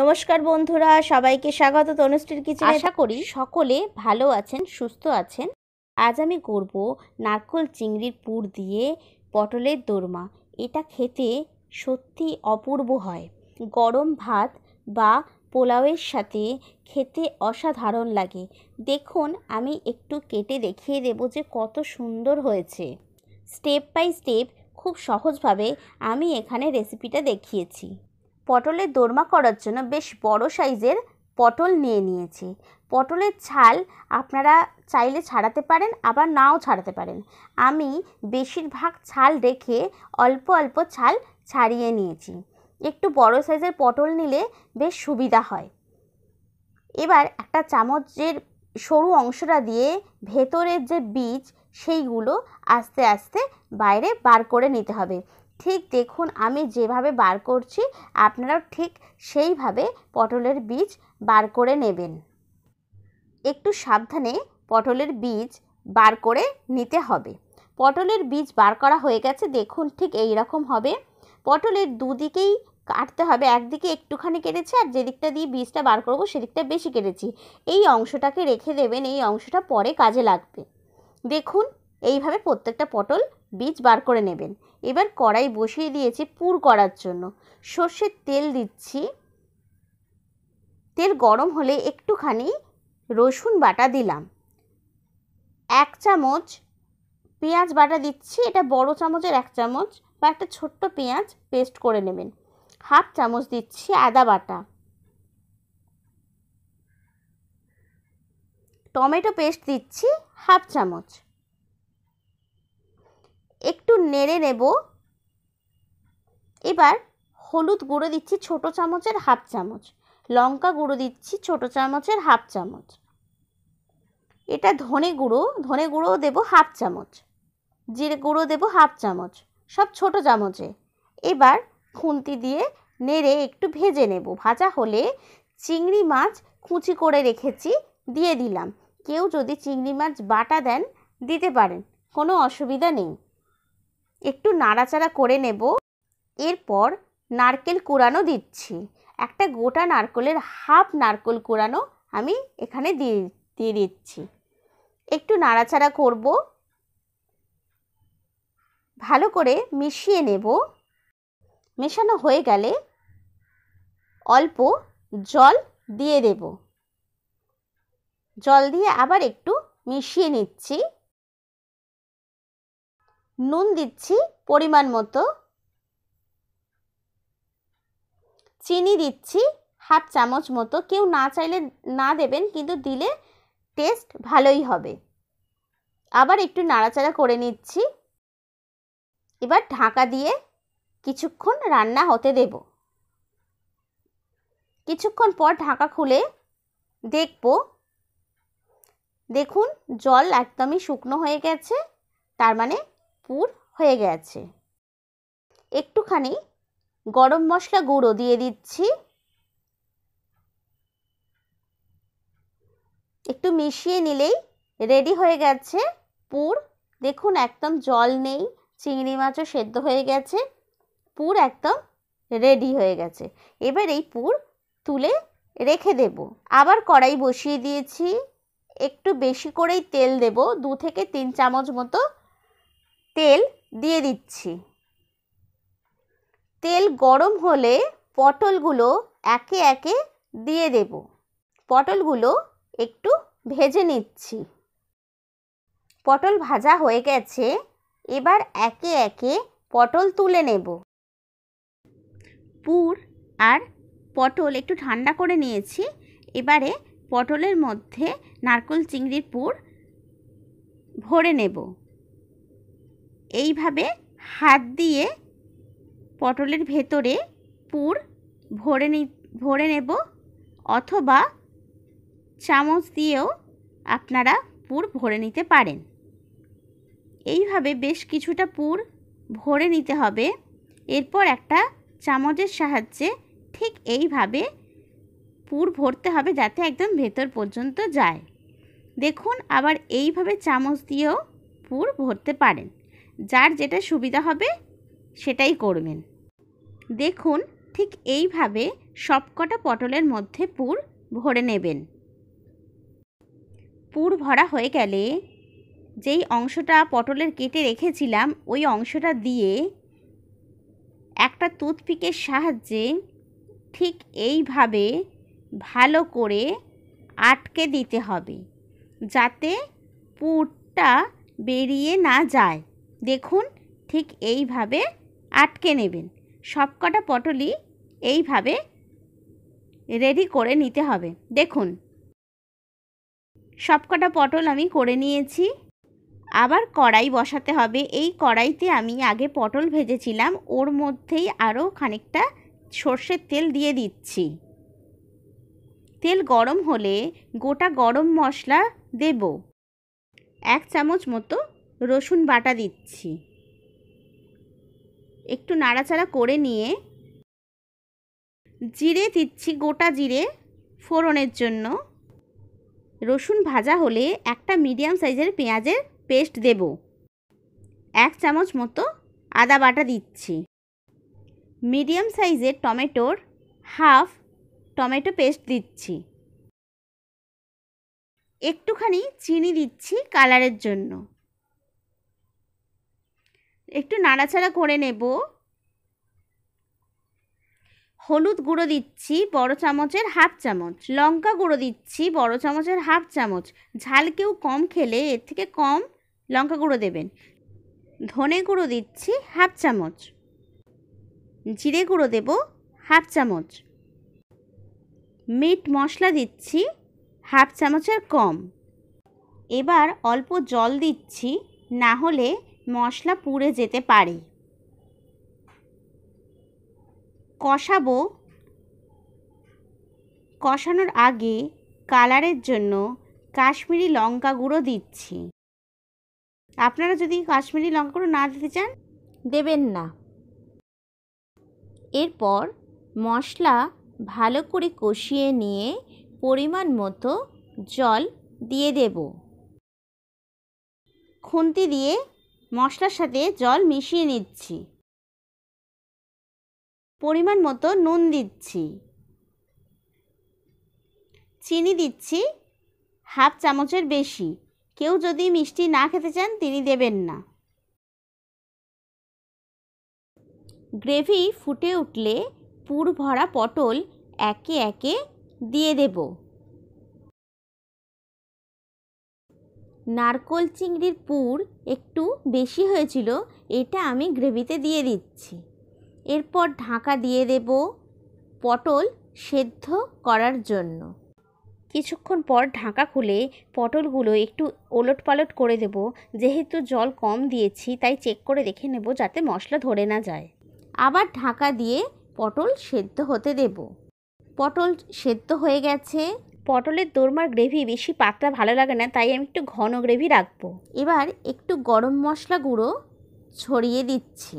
নমস্কার বন্ধুরা সবাইকে স্বাগত তনুশ্রীর কিচেনে আশা করি সকলে ভালো আছেন সুস্থ আছেন আজ আমি করব নারকোল চিংড়ির পুর দিয়ে পটলের দোরমা এটা খেতে সত্যি অপূর্ব হয় গরম ভাত বা পোলাওয়ের সাথে খেতে অসাধারণ লাগে দেখুন আমি একটু কেটে দেখিয়ে দেব যে কত সুন্দর হয়েছে স্টেপ বাই স্টেপ খুব সহজভাবে আমি এখানে রেসিপিটা দেখিয়েছি পটলের দোরমা করার জন্য বেশ বড় সাইজের পটল নিয়ে নিয়েছি পটলের ছাল আপনারা চাইলে ছাড়াতে পারেন আবার নাও ছাড়াতে পারেন আমি বেশিরভাগ ছাল রেখে অল্প অল্প ছাল ছাড়িয়ে নিয়েছি একটু বড় সাইজের পটল নিলে বেশ সুবিধা হয় এবার একটা চামচের সরু অংশটা দিয়ে ভেতরের যে বীজ সেইগুলো আস্তে আস্তে বাইরে বার করে নিতে হবে ঠিক দেখুন আমি যেভাবে বার করছি আপনারাও ঠিক সেইভাবে পটলের বীজ বার করে নেবেন একটু সাবধানে পটলের বীজ বার করে নিতে হবে পটলের বীজ বার করা হয়ে গেছে দেখুন ঠিক এই রকম হবে পটলের দুদিকেই কাটতে হবে একদিকে একটুখানি কেটেছে আর যেদিকটা দিয়ে বীজটা বার করবো সেদিকটা বেশি কেটেছি এই অংশটাকে রেখে দেবেন এই অংশটা পরে কাজে লাগবে দেখুন এইভাবে প্রত্যেকটা পটল বীজ বার করে নেবেন এবার কড়াই বসিয়ে দিয়েছি পুর করার জন্য সর্ষের তেল দিচ্ছি তেল গরম হলে একটুখানি রসুন বাটা দিলাম এক চামচ পেঁয়াজ বাটা দিচ্ছি এটা বড় চামচের এক চামচ বা একটা ছোট্ট পেঁয়াজ পেস্ট করে নেবেন হাফ চামচ দিচ্ছি আদা বাটা টমেটো পেস্ট দিচ্ছি হাফ চামচ নেড়ে নেব এবার হলুদ গুঁড়ো দিচ্ছি ছোট চামচের হাফ চামচ লঙ্কা গুঁড়ো দিচ্ছি ছোট চামচের হাফ চামচ এটা ধনে গুঁড়ো ধনে গুঁড়ো দেবো হাফ চামচ জিরে গুঁড়ো দেবো হাফ চামচ সব ছোট চামচে এবার খুন্তি দিয়ে নেড়ে একটু ভেজে নেব ভাজা হলে চিংড়ি মাছ কুচি করে রেখেছি দিয়ে দিলাম কেউ যদি চিংড়ি মাছ বাটা দেন দিতে পারেন কোনো অসুবিধা নেই একটু নাড়াচাড়া করে নেব এরপর নারকেল কুড়ানো দিচ্ছি একটা গোটা নারকেলের হাফ নারকেল কুড়ানো আমি এখানে দিয়ে দিয়ে দিচ্ছি একটু নাড়াচাড়া করব ভালো করে মিশিয়ে নেব মেশানো হয়ে গেলে অল্প জল দিয়ে দেব জল দিয়ে আবার একটু মিশিয়ে নিচ্ছি নুন দিচ্ছি পরিমাণ মতো চিনি দিচ্ছি হাফ চামচ মতো কেউ না চাইলে না দেবেন কিন্তু দিলে টেস্ট ভালোই হবে আবার একটু নাড়াচাড়া করে নিচ্ছি এবার ঢাকা দিয়ে কিছুক্ষণ রান্না হতে দেব কিছুক্ষণ পর ঢাকা খুলে দেখব দেখুন জল একদমই শুকনো হয়ে গেছে তার মানে পুর হয়ে গেছে একটুখানি গরম মশলা গুঁড়ো দিয়ে দিচ্ছি একটু মিশিয়ে নিলেই রেডি হয়ে গেছে পুর দেখুন একদম জল নেই চিংড়ি মাছও সেদ্ধ হয়ে গেছে পুর একদম রেডি হয়ে গেছে এবার এই পুর তুলে রেখে দেব আবার কড়াই বসিয়ে দিয়েছি একটু বেশি করেই তেল দেব দু থেকে তিন চামচ মতো তেল দিয়ে দিচ্ছি তেল গরম হলে পটলগুলো একে একে দিয়ে দেব পটলগুলো একটু ভেজে নিচ্ছি পটল ভাজা হয়ে গেছে এবার একে একে পটল তুলে নেব পুর আর পটল একটু ঠান্ডা করে নিয়েছি এবারে পটলের মধ্যে নারকল চিংড়ির পুর ভরে নেব এইভাবে হাত দিয়ে পটলের ভেতরে পুর ভরে নি ভরে নেব অথবা চামচ দিয়েও আপনারা পুর ভরে নিতে পারেন এইভাবে বেশ কিছুটা পুর ভরে নিতে হবে এরপর একটা চামচের সাহায্যে ঠিক এইভাবে পুর ভরতে হবে যাতে একদম ভেতর পর্যন্ত যায় দেখুন আবার এইভাবে চামচ দিয়েও পুর ভরতে পারেন যার যেটা সুবিধা হবে সেটাই করবেন দেখুন ঠিক এইভাবে সবকটা পটলের মধ্যে পুর ভরে নেবেন পুর ভরা হয়ে গেলে যেই অংশটা পটলের কেটে রেখেছিলাম ওই অংশটা দিয়ে একটা টুথপিকের সাহায্যে ঠিক এইভাবে ভালো করে আটকে দিতে হবে যাতে পুরটা বেরিয়ে না যায় দেখুন ঠিক এইভাবে আটকে নেবেন সবকটা পটলই এইভাবে রেডি করে নিতে হবে দেখুন সবকটা পটল আমি করে নিয়েছি আবার কড়াই বসাতে হবে এই কড়াইতে আমি আগে পটল ভেজেছিলাম ওর মধ্যেই আরও খানিকটা সর্ষের তেল দিয়ে দিচ্ছি তেল গরম হলে গোটা গরম মশলা দেব এক চামচ মতো রসুন বাটা দিচ্ছি একটু নাড়াচাড়া করে নিয়ে জিরে দিচ্ছি গোটা জিরে ফোড়নের জন্য রসুন ভাজা হলে একটা মিডিয়াম সাইজের পেঁয়াজের পেস্ট দেব এক চামচ মতো আদা বাটা দিচ্ছি মিডিয়াম সাইজের টমেটোর হাফ টমেটো পেস্ট দিচ্ছি একটুখানি চিনি দিচ্ছি কালারের জন্য একটু নাড়াচাড়া করে নেব হলুদ গুঁড়ো দিচ্ছি বড় চামচের হাফ চামচ লঙ্কা গুঁড়ো দিচ্ছি বড় চামচের হাফ চামচ ঝাল কেউ কম খেলে এর থেকে কম লঙ্কা গুঁড়ো দেবেন ধনে গুঁড়ো দিচ্ছি হাফ চামচ জিরে গুঁড়ো দেব হাফ চামচ মিট মশলা দিচ্ছি হাফ চামচের কম এবার অল্প জল দিচ্ছি না হলে মশলা পুড়ে যেতে পারে কষাবো কষানোর আগে কালারের জন্য কাশ্মীরি লঙ্কা গুঁড়ো দিচ্ছি আপনারা যদি কাশ্মীরি লঙ্কা গুঁড়ো না দিতে চান দেবেন না এরপর মশলা ভালো করে কষিয়ে নিয়ে পরিমাণ মতো জল দিয়ে দেব খুন্তি দিয়ে মশলার সাথে জল মিশিয়ে নিচ্ছি পরিমাণ মতো নুন দিচ্ছি চিনি দিচ্ছি হাফ চামচের বেশি কেউ যদি মিষ্টি না খেতে চান তিনি দেবেন না গ্রেভি ফুটে উঠলে পুর ভরা পটল একে একে দিয়ে দেবো নারকোল চিংড়ির পুর একটু বেশি হয়েছিল এটা আমি গ্রেভিতে দিয়ে দিচ্ছি এরপর ঢাকা দিয়ে দেব পটল সেদ্ধ করার জন্য কিছুক্ষণ পর ঢাকা খুলে পটলগুলো একটু ওলট পালট করে দেব যেহেতু জল কম দিয়েছি তাই চেক করে দেখে নেব যাতে মশলা ধরে না যায় আবার ঢাকা দিয়ে পটল সেদ্ধ হতে দেব পটল সেদ্ধ হয়ে গেছে পটলের দোরমার গ্রেভি বেশি পাতলা ভালো লাগে না তাই আমি একটু ঘন গ্রেভি রাখবো এবার একটু গরম মশলা গুঁড়ো ছড়িয়ে দিচ্ছি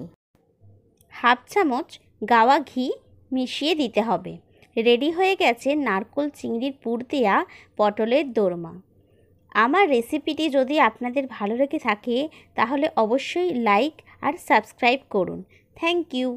হাফ চামচ গাওয়া ঘি মিশিয়ে দিতে হবে রেডি হয়ে গেছে নারকোল চিংড়ির পুর দেয়া পটলের দোরমা আমার রেসিপিটি যদি আপনাদের ভালো লেগে থাকে তাহলে অবশ্যই লাইক আর সাবস্ক্রাইব করুন থ্যাংক ইউ